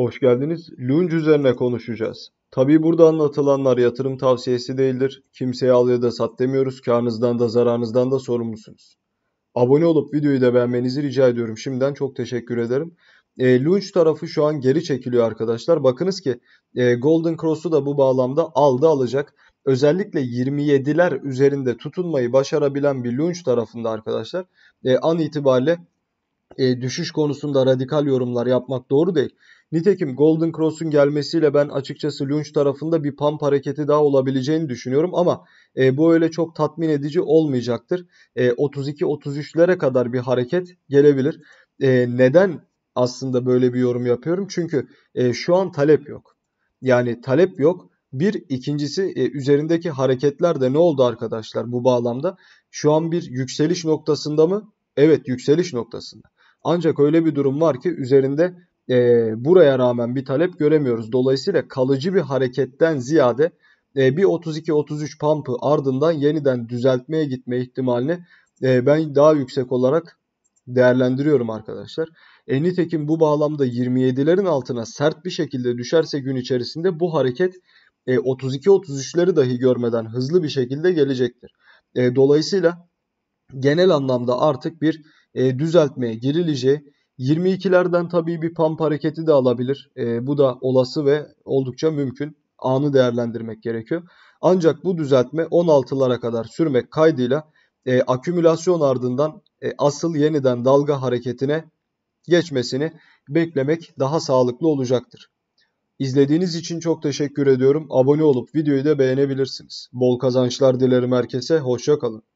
Hoş geldiniz. Lunge üzerine konuşacağız. Tabi burada anlatılanlar yatırım tavsiyesi değildir. Kimseye al ya da sat demiyoruz. Karnınızdan da zararınızdan da sorumlusunuz. Abone olup videoyu da beğenmenizi rica ediyorum. Şimdiden çok teşekkür ederim. E, Lunge tarafı şu an geri çekiliyor arkadaşlar. Bakınız ki e, Golden Cross'u da bu bağlamda aldı alacak. Özellikle 27'ler üzerinde tutunmayı başarabilen bir Lunge tarafında arkadaşlar e, an itibariyle e, düşüş konusunda radikal yorumlar yapmak doğru değil. Nitekim Golden Cross'un gelmesiyle ben açıkçası lunch tarafında bir pump hareketi daha olabileceğini düşünüyorum ama e, bu öyle çok tatmin edici olmayacaktır. E, 32-33'lere kadar bir hareket gelebilir. E, neden aslında böyle bir yorum yapıyorum? Çünkü e, şu an talep yok. Yani talep yok. Bir ikincisi e, üzerindeki hareketler de ne oldu arkadaşlar bu bağlamda? Şu an bir yükseliş noktasında mı? Evet yükseliş noktasında. Ancak öyle bir durum var ki üzerinde e, buraya rağmen bir talep göremiyoruz. Dolayısıyla kalıcı bir hareketten ziyade e, bir 32-33 pump'ı ardından yeniden düzeltmeye gitme ihtimalini e, ben daha yüksek olarak değerlendiriyorum arkadaşlar. E, nitekim bu bağlamda 27'lerin altına sert bir şekilde düşerse gün içerisinde bu hareket e, 32-33'leri dahi görmeden hızlı bir şekilde gelecektir. E, dolayısıyla genel anlamda artık bir e, düzeltmeye girileceği 22'lerden tabii bir pump hareketi de alabilir. E, bu da olası ve oldukça mümkün. Anı değerlendirmek gerekiyor. Ancak bu düzeltme 16'lara kadar sürmek kaydıyla e, akümülasyon ardından e, asıl yeniden dalga hareketine geçmesini beklemek daha sağlıklı olacaktır. İzlediğiniz için çok teşekkür ediyorum. Abone olup videoyu da beğenebilirsiniz. Bol kazançlar dilerim herkese. Hoşça kalın.